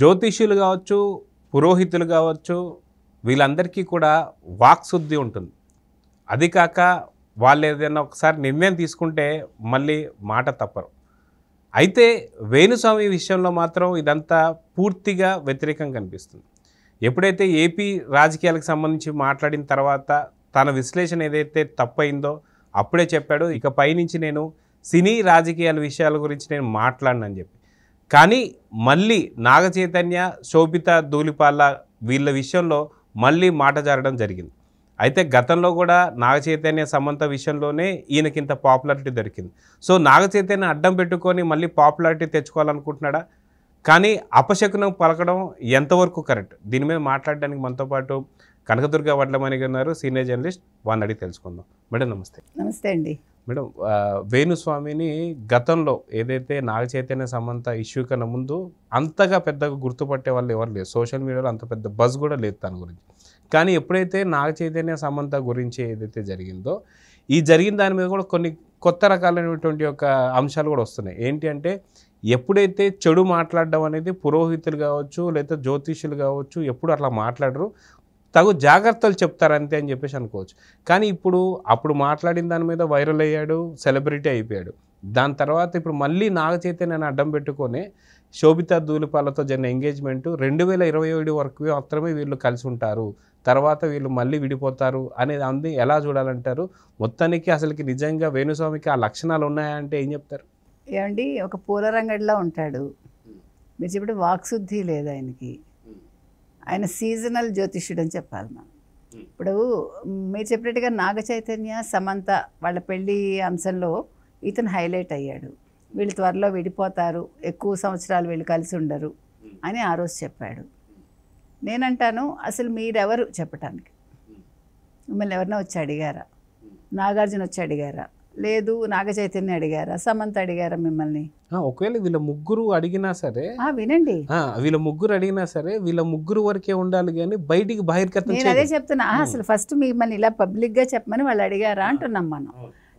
జ్యోతిష్యులు కావచ్చు పురోహితులు కావచ్చు వీళ్ళందరికీ కూడా వాక్శుద్ధి ఉంటుంది అది కాక వాళ్ళు ఏదైనా ఒకసారి నిర్ణయం తీసుకుంటే మళ్ళీ మాట తప్పరు అయితే వేణుస్వామి విషయంలో మాత్రం ఇదంతా పూర్తిగా వ్యతిరేకం కనిపిస్తుంది ఎప్పుడైతే ఏపీ రాజకీయాలకు సంబంధించి మాట్లాడిన తర్వాత తన విశ్లేషణ ఏదైతే తప్పయిందో అప్పుడే చెప్పాడు ఇక పైనుంచి నేను సినీ రాజకీయాల విషయాల గురించి నేను మాట్లాడనని చెప్పి కానీ మళ్ళీ నాగచైతన్య శోభిత ధూళిపాల్ల వీళ్ళ విషయంలో మళ్ళీ మాట జారడం జరిగింది అయితే గతంలో కూడా నాగచైతన్య సమంత విషయంలోనే ఈయనకింత పాపులారిటీ దొరికింది సో నాగచైతన్య అడ్డం పెట్టుకొని మళ్ళీ పాపులారిటీ తెచ్చుకోవాలనుకుంటున్నాడా కానీ అపశకునం పలకడం ఎంతవరకు కరెక్ట్ దీని మీద మాట్లాడడానికి మనతో పాటు కనకదుర్గ వడ్లమణి గారు సీనియర్ జర్నలిస్ట్ వాళ్ళని అడిగి తెలుసుకుందాం మేడం నమస్తే నమస్తే అండి మేడం వేణుస్వామిని గతంలో ఏదైతే నాగ చైతన్య సమంత ఇష్యూ కన్నా ముందు అంతగా పెద్దగా గుర్తుపట్టే వాళ్ళు ఎవరు లేరు సోషల్ మీడియాలో అంత పెద్ద బజ్ కూడా లేదు తన గురించి కానీ ఎప్పుడైతే నాగ చైతన్య సమంత గురించి ఏదైతే జరిగిందో ఈ జరిగిన దాని మీద కూడా కొన్ని కొత్త రకాలైనటువంటి ఒక అంశాలు కూడా వస్తున్నాయి ఏంటి అంటే ఎప్పుడైతే చెడు మాట్లాడడం అనేది పురోహితులు కావచ్చు లేదా జ్యోతిష్యులు కావచ్చు ఎప్పుడు అట్లా మాట్లాడరు తగు జాగ్రత్తలు చెప్తారంతే అని చెప్పేసి అనుకోవచ్చు కానీ ఇప్పుడు అప్పుడు మాట్లాడిన దాని మీద వైరల్ అయ్యాడు సెలబ్రిటీ అయిపోయాడు దాని తర్వాత ఇప్పుడు మళ్ళీ నాగ చైతన్యాన్ని అడ్డం పెట్టుకొని శోభిత దూలిపాలతో జరిగిన ఎంగేజ్మెంట్ రెండు వేల ఇరవై ఏడు వరకు మాత్రమే వీళ్ళు కలిసి ఉంటారు తర్వాత వీళ్ళు మళ్ళీ విడిపోతారు అనేది అంది ఎలా చూడాలంటారు మొత్తానికి అసలుకి నిజంగా వేణుస్వామికి ఆ లక్షణాలు ఉన్నాయంటే ఏం చెప్తారు ఏమండి ఒక పూలరంగడిలా ఉంటాడు మీరు చెప్పే వాక్శుద్ధి లేదు ఆయనకి ఆయన సీజనల్ జ్యోతిష్యుడు అని చెప్పాలి మనం ఇప్పుడు మీరు చెప్పినట్టుగా నాగ చైతన్య సమంత వాళ్ళ పెళ్ళి అంశంలో ఇతను హైలైట్ అయ్యాడు వీళ్ళు త్వరలో విడిపోతారు ఎక్కువ సంవత్సరాలు వీళ్ళు కలిసి ఉండరు అని ఆ రోజు చెప్పాడు నేనంటాను అసలు మీరెవరు చెప్పటానికి మిమ్మల్ని ఎవరినో వచ్చి అడిగారా నాగార్జున వచ్చి అడిగారా లేదు నాగ చైతన్య అడిగారా సమంత అడిగారా మిమ్మల్ని ఒకవేళ వీళ్ళ ముగ్గురు అడిగినా సరే వినండి వీళ్ళ ముగ్గురు అడిగినా సరే వీళ్ళ ముగ్గురు వరకే ఉండాలి కానీ బయటికి బహిర్గతం అదే చెప్తున్నా అసలు ఫస్ట్ మిమ్మల్ని ఇలా పబ్లిక్గా చెప్పమని వాళ్ళు అడిగారా అంటున్నాం మనం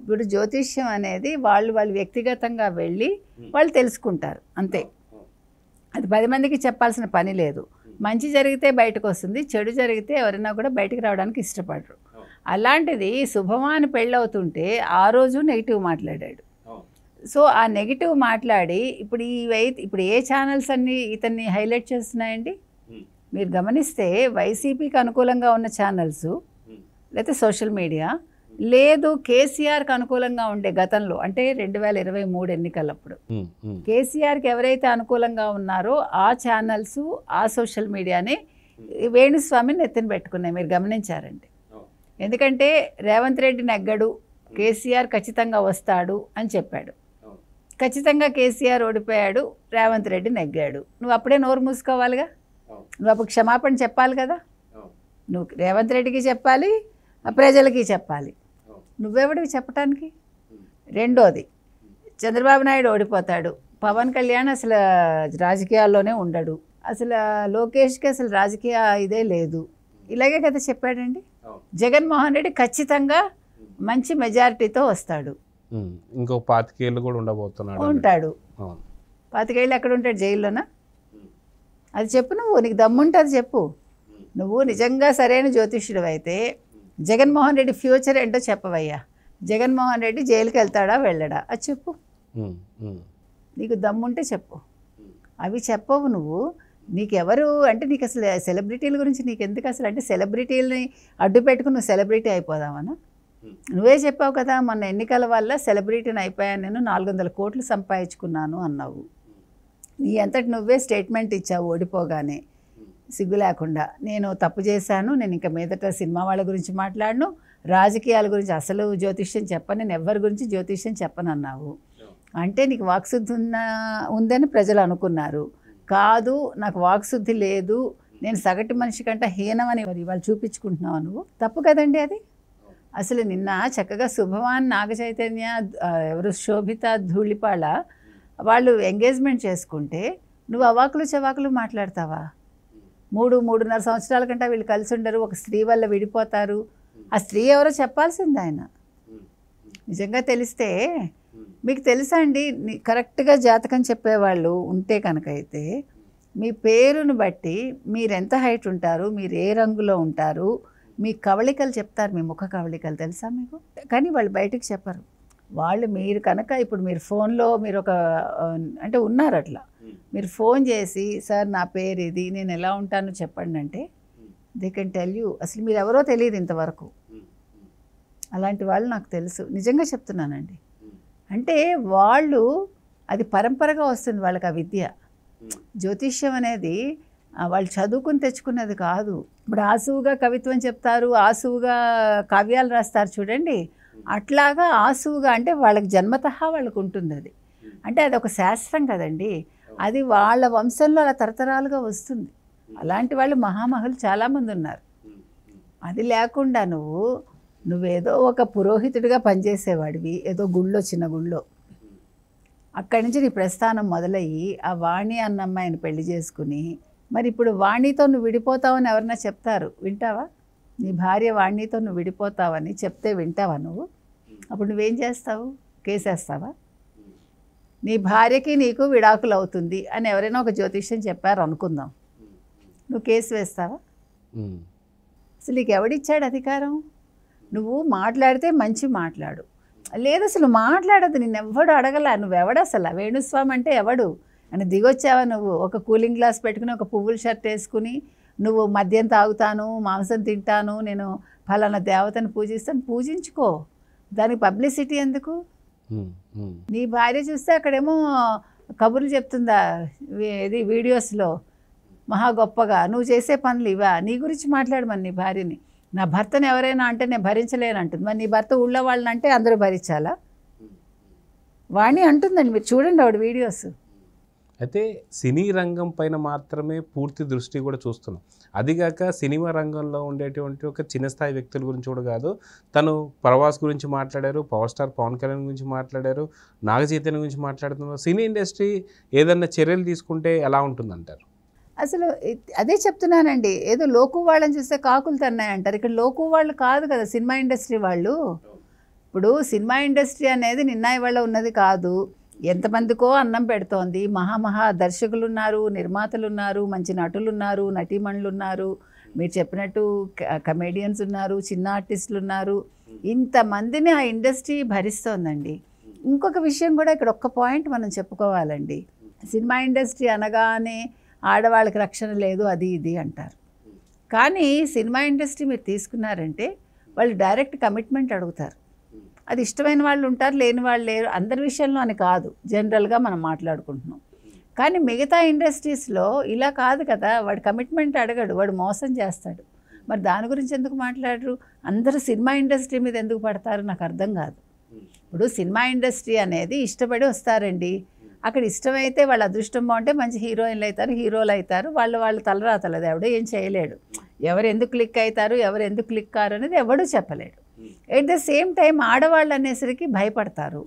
ఇప్పుడు జ్యోతిష్యం అనేది వాళ్ళు వాళ్ళు వ్యక్తిగతంగా వెళ్ళి వాళ్ళు తెలుసుకుంటారు అంతే అది పది మందికి చెప్పాల్సిన పని లేదు మంచి జరిగితే బయటకు వస్తుంది చెడు జరిగితే ఎవరైనా కూడా బయటకు రావడానికి ఇష్టపడరు అలాంటిది శుభమాని పెళ్ళవుతుంటే ఆ రోజు నెగిటివ్ మాట్లాడాడు సో ఆ నెగిటివ్ మాట్లాడి ఇప్పుడు వై ఇప్పుడు ఏ ఛానల్స్ అన్ని ఇతన్ని హైలైట్ చేస్తున్నాయండి మీరు గమనిస్తే వైసీపీకి అనుకూలంగా ఉన్న ఛానల్స్ లేకపోతే సోషల్ మీడియా లేదు కేసీఆర్కి అనుకూలంగా ఉండే గతంలో అంటే రెండు వేల ఇరవై మూడు ఎన్నికలప్పుడు కేసీఆర్కి ఎవరైతే అనుకూలంగా ఉన్నారో ఆ ఛానల్స్ ఆ సోషల్ మీడియాని వేణుస్వామిని ఎత్తిన పెట్టుకున్నాయి మీరు గమనించారండి ఎందుకంటే రేవంత్ రెడ్డి నెగ్గడు కేసీఆర్ ఖచ్చితంగా వస్తాడు అని చెప్పాడు ఖచ్చితంగా కేసీఆర్ ఓడిపోయాడు రేవంత్ రెడ్డి నెగ్గాడు నువ్వు అప్పుడే నోరు మూసుకోవాలిగా నువ్వు అప్పుడు క్షమాపణ చెప్పాలి కదా నువ్వు రేవంత్ రెడ్డికి చెప్పాలి ప్రజలకి చెప్పాలి నువ్వెవడివి చెప్పటానికి రెండోది చంద్రబాబు నాయుడు ఓడిపోతాడు పవన్ కళ్యాణ్ అసలు రాజకీయాల్లోనే ఉండడు అసలు లోకేష్కి అసలు రాజకీయ ఇదే లేదు ఇలాగే కదా చెప్పాడండి జగన్మోహన్ రెడ్డి ఖచ్చితంగా మంచి మెజారిటీతో వస్తాడు ఇంకో పాతికేళ్ళు కూడా ఉండబోతున్నాడు ఉంటాడు పాతికేళ్ళు ఎక్కడ ఉంటాడు జైల్లోనా అది చెప్పు నువ్వు నీకు దమ్ముంటుంది చెప్పు నువ్వు నిజంగా సరైన జ్యోతిష్యుడు అయితే జగన్మోహన్ రెడ్డి ఫ్యూచర్ ఏంటో చెప్పవయ్యా జగన్మోహన్ రెడ్డి జైలుకి వెళ్తాడా వెళ్ళడా అది చెప్పు నీకు దమ్ముంటే చెప్పు అవి చెప్పవు నువ్వు నీకెవరు అంటే నీకు అసలు సెలబ్రిటీల గురించి నీకు ఎందుకు అసలు అంటే సెలబ్రిటీలని అడ్డు పెట్టుకుని నువ్వు సెలబ్రిటీ అయిపోదామనా నువ్వే చెప్పావు కదా మొన్న ఎన్నికల వల్ల సెలబ్రిటీని అయిపోయాను నేను నాలుగు వందల కోట్లు సంపాదించుకున్నాను అన్నావు నీ అంతటి నువ్వే స్టేట్మెంట్ ఇచ్చావు ఓడిపోగానే సిగ్గు లేకుండా నేను తప్పు చేశాను నేను ఇంకా మీదట సినిమా వాళ్ళ గురించి మాట్లాడను రాజకీయాల గురించి అసలు జ్యోతిష్యం చెప్పను నేను ఎవరి గురించి జ్యోతిష్యం చెప్పనన్నావు అంటే నీకు వాక్సిద్ధి ఉందని ప్రజలు అనుకున్నారు కాదు నాకు వాక్శుద్ధి లేదు నేను సగటు మనిషి కంటే హీనమని ఇవాళ చూపించుకుంటున్నావు నువ్వు తప్పు కదండి అది అసలు నిన్న చక్కగా శుభవాన్ నాగచైతన్య ఎవరు శోభిత ధూళిపాళ వాళ్ళు ఎంగేజ్మెంట్ చేసుకుంటే నువ్వు అవాకులు చవాకులు మాట్లాడతావా మూడు మూడున్నర సంవత్సరాల కంటే వీళ్ళు కలిసి ఉండరు ఒక స్త్రీ వల్ల విడిపోతారు ఆ స్త్రీ ఎవరో చెప్పాల్సింది ఆయన నిజంగా తెలిస్తే మీకు తెలుసా అండి కరెక్ట్గా జాతకం చెప్పేవాళ్ళు ఉంటే కనుక అయితే మీ పేరును బట్టి మీరు ఎంత హైట్ ఉంటారు మీరు ఏ రంగులో ఉంటారు మీ కవళికలు చెప్తారు మీ ముఖ కవళికలు తెలుసా మీకు కానీ వాళ్ళు బయటకు చెప్పరు వాళ్ళు మీరు కనుక ఇప్పుడు మీరు ఫోన్లో మీరు ఒక అంటే ఉన్నారు అట్లా మీరు ఫోన్ చేసి సార్ నా పేరు ఇది నేను ఎలా ఉంటానో చెప్పండి అంటే దే కెన్ టెల్ యూ అసలు మీరు ఎవరో తెలియదు ఇంతవరకు అలాంటి వాళ్ళు నాకు తెలుసు నిజంగా చెప్తున్నానండి అంటే వాళ్ళు అది పరంపరగా వస్తుంది వాళ్ళకి ఆ విద్య జ్యోతిష్యం అనేది వాళ్ళు చదువుకుని తెచ్చుకున్నది కాదు ఇప్పుడు ఆసువుగా కవిత్వం చెప్తారు ఆసువుగా కావ్యాలు రాస్తారు చూడండి అట్లాగా ఆసువుగా అంటే వాళ్ళకి జన్మతహా వాళ్ళకు ఉంటుంది అది అంటే అది ఒక శాస్త్రం కదండి అది వాళ్ళ వంశంలో అలా తరతరాలుగా వస్తుంది అలాంటి వాళ్ళు మహామహులు చాలామంది ఉన్నారు అది లేకుండా నువ్వు నువ్వేదో ఒక పురోహితుడిగా పనిచేసేవాడివి ఏదో గుళ్ళో చిన్న గుళ్ళో అక్కడి నుంచి నీ ప్రస్థానం మొదలయ్యి ఆ వాణి అన్న అమ్మాయిని పెళ్లి చేసుకుని మరి ఇప్పుడు వాణితో నువ్వు విడిపోతావని ఎవరన్నా చెప్తారు వింటావా నీ భార్య వాణితో నువ్వు విడిపోతావని చెప్తే వింటావా నువ్వు అప్పుడు నువ్వేం చేస్తావు కేసేస్తావా నీ భార్యకి నీకు విడాకులు అవుతుంది అని ఎవరైనా ఒక జ్యోతిష్యం చెప్పారు అనుకుందాం నువ్వు కేసు వేస్తావా అసలు నీకు ఎవడిచ్చాడు అధికారం నువ్వు మాట్లాడితే మంచి మాట్లాడు లేదు అసలు మాట్లాడదు నేను ఎవడు అడగలా నువ్వు ఎవడు అసలు వేణుస్వామి అంటే ఎవడు అని దిగొచ్చావా నువ్వు ఒక కూలింగ్ గ్లాస్ పెట్టుకుని ఒక పువ్వుల షర్ట్ వేసుకుని నువ్వు మద్యం తాగుతాను మాంసం తింటాను నేను ఫలానా దేవతను పూజిస్తాను పూజించుకో దానికి పబ్లిసిటీ ఎందుకు నీ భార్య చూస్తే అక్కడేమో కబుర్లు చెప్తుందా ఇది వీడియోస్లో మహా గొప్పగా నువ్వు చేసే పనులు ఇవా నీ గురించి మాట్లాడమని నీ భార్యని నా భర్తను ఎవరైనా అంటే నేను భరించలేను అంటుంది మరి నీ భర్త ఊళ్ళో వాళ్ళని అంటే అందరూ భరించాలా వాణి అంటుందండి మీరు చూడండి ఆవిడ వీడియోస్ అయితే సినీ రంగం పైన మాత్రమే పూర్తి దృష్టి కూడా చూస్తున్నాం అదిగాక సినిమా రంగంలో ఉండేటువంటి ఒక చిన్న స్థాయి వ్యక్తుల గురించి కూడా కాదు తను ప్రవాస్ గురించి మాట్లాడారు పవర్ స్టార్ పవన్ కళ్యాణ్ గురించి మాట్లాడారు నాగచైతన్య గురించి మాట్లాడుతున్నారు సినీ ఇండస్ట్రీ ఏదన్నా చర్యలు తీసుకుంటే ఎలా ఉంటుందంటారు అసలు అదే చెప్తున్నానండి ఏదో లోకు వాళ్ళని చూస్తే కాకులు తన్నాయంటారు అంటారు ఇక్కడ లోకు వాళ్ళు కాదు కదా సినిమా ఇండస్ట్రీ వాళ్ళు ఇప్పుడు సినిమా ఇండస్ట్రీ అనేది నిన్న ఇవాళ ఉన్నది కాదు ఎంతమందికో అన్నం పెడుతోంది మహామహా దర్శకులు ఉన్నారు నిర్మాతలు ఉన్నారు మంచి నటులు ఉన్నారు నటీమణులు ఉన్నారు మీరు చెప్పినట్టు కమేడియన్స్ ఉన్నారు చిన్న ఆర్టిస్టులు ఉన్నారు ఇంతమందిని ఆ ఇండస్ట్రీ భరిస్తోందండి ఇంకొక విషయం కూడా ఇక్కడ ఒక్క పాయింట్ మనం చెప్పుకోవాలండి సినిమా ఇండస్ట్రీ అనగానే ఆడవాళ్ళకి రక్షణ లేదు అది ఇది అంటారు కానీ సినిమా ఇండస్ట్రీ మీరు తీసుకున్నారంటే వాళ్ళు డైరెక్ట్ కమిట్మెంట్ అడుగుతారు అది ఇష్టమైన వాళ్ళు ఉంటారు లేని వాళ్ళు లేరు అందరి విషయంలో అని కాదు జనరల్గా మనం మాట్లాడుకుంటున్నాం కానీ మిగతా ఇండస్ట్రీస్లో ఇలా కాదు కదా వాడు కమిట్మెంట్ అడగడు వాడు మోసం చేస్తాడు మరి దాని గురించి ఎందుకు మాట్లాడరు అందరూ సినిమా ఇండస్ట్రీ మీద ఎందుకు పడతారు నాకు అర్థం కాదు ఇప్పుడు సినిమా ఇండస్ట్రీ అనేది ఇష్టపడి వస్తారండి అక్కడ ఇష్టమైతే వాళ్ళ అదృష్టం బాగుంటే మంచి హీరోయిన్లు అవుతారు హీరోలు అవుతారు వాళ్ళు వాళ్ళు తలరా అది ఎవడో ఏం చేయలేడు ఎవరు ఎందుకు క్లిక్ అవుతారు ఎవరు ఎందుకు క్లిక్ కారు అనేది ఎవడూ చెప్పలేడు ఎట్ ద సేమ్ టైం ఆడవాళ్ళు అనేసరికి భయపడతారు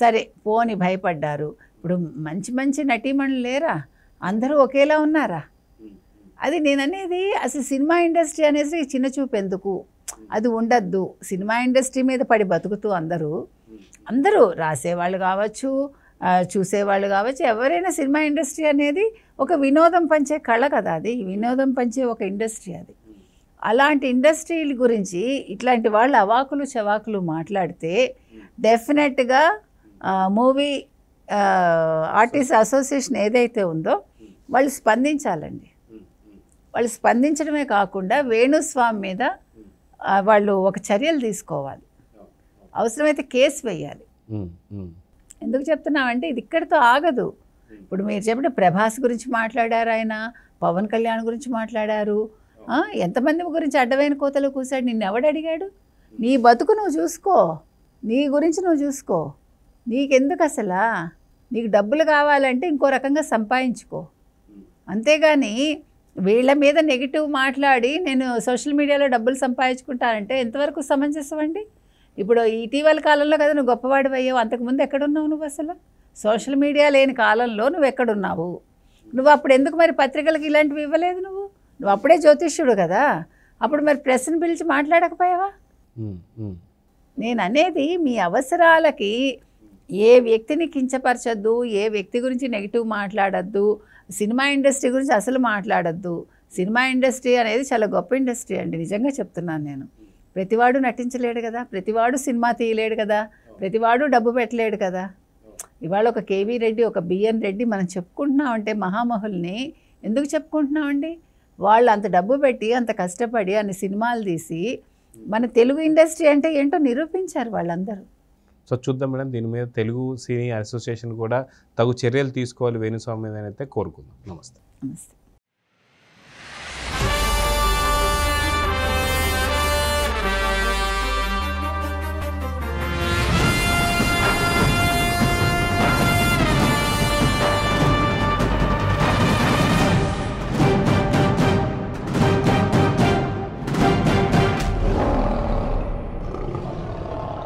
సరే పోని భయపడ్డారు ఇప్పుడు మంచి మంచి నటీమణులు లేరా అందరూ ఒకేలా ఉన్నారా hmm. అది నేను అనేది అసలు సినిమా ఇండస్ట్రీ అనేసి చిన్న చూపు ఎందుకు hmm. అది ఉండద్దు సినిమా ఇండస్ట్రీ మీద పడి బతుకుతూ అందరూ hmm. అందరూ రాసేవాళ్ళు కావచ్చు చూసేవాళ్ళు కావచ్చు ఎవరైనా సినిమా ఇండస్ట్రీ అనేది ఒక వినోదం పంచే కళ కదా అది వినోదం పంచే ఒక ఇండస్ట్రీ అది అలాంటి ఇండస్ట్రీల గురించి ఇట్లాంటి వాళ్ళు అవాకులు చవాకులు మాట్లాడితే డెఫినెట్గా మూవీ ఆర్టిస్ట్ అసోసియేషన్ ఏదైతే ఉందో వాళ్ళు స్పందించాలండి వాళ్ళు స్పందించడమే కాకుండా వేణుస్వామి మీద వాళ్ళు ఒక చర్యలు తీసుకోవాలి అవసరమైతే కేసు వేయాలి ఎందుకు చెప్తున్నామంటే ఇది ఇక్కడితో ఆగదు ఇప్పుడు మీరు చెప్పిన ప్రభాస్ గురించి మాట్లాడారు ఆయన పవన్ కళ్యాణ్ గురించి మాట్లాడారు ఎంతమంది గురించి అడ్డమైన కోతలు కూశాడు నిన్ను ఎవడు అడిగాడు నీ బతుకు నువ్వు చూసుకో నీ గురించి నువ్వు చూసుకో నీకెందుకు అసలా నీకు డబ్బులు కావాలంటే ఇంకో రకంగా సంపాదించుకో అంతేగాని వీళ్ళ మీద నెగిటివ్ మాట్లాడి నేను సోషల్ మీడియాలో డబ్బులు సంపాదించుకుంటానంటే ఎంతవరకు సమంజసం అండి ఇప్పుడు ఇటీవల కాలంలో కదా నువ్వు గొప్పవాడి అయ్యావు అంతకుముందు ఎక్కడున్నావు నువ్వు అసలు సోషల్ మీడియా లేని కాలంలో నువ్వు ఎక్కడున్నావు నువ్వు అప్పుడు ఎందుకు మరి పత్రికలకు ఇలాంటివి ఇవ్వలేదు నువ్వు నువ్వు అప్పుడే జ్యోతిష్యుడు కదా అప్పుడు మరి ప్రెస్ని పిలిచి మాట్లాడకపోయావా నేను అనేది మీ అవసరాలకి ఏ వ్యక్తిని కించపరచద్దు ఏ వ్యక్తి గురించి నెగిటివ్ మాట్లాడద్దు సినిమా ఇండస్ట్రీ గురించి అసలు మాట్లాడద్దు సినిమా ఇండస్ట్రీ అనేది చాలా గొప్ప ఇండస్ట్రీ అండి నిజంగా చెప్తున్నాను నేను ప్రతివాడు నటించలేడు కదా ప్రతివాడు సినిమా తీయలేడు కదా ప్రతివాడు డబ్బు పెట్టలేడు కదా ఇవాళ ఒక కేవీ రెడ్డి ఒక బిఎన్ రెడ్డి మనం చెప్పుకుంటున్నామంటే మహామహుల్ని ఎందుకు చెప్పుకుంటున్నామండి వాళ్ళు అంత డబ్బు పెట్టి అంత కష్టపడి అన్ని సినిమాలు తీసి మన తెలుగు ఇండస్ట్రీ అంటే ఏంటో నిరూపించారు వాళ్ళందరూ సో చూద్దాం మేడం దీని మీద తెలుగు సినీ అసోసియేషన్ కూడా తగు చర్యలు తీసుకోవాలి వేణుస్వామి మీద అయితే కోరుకుందాం నమస్తే నమస్తే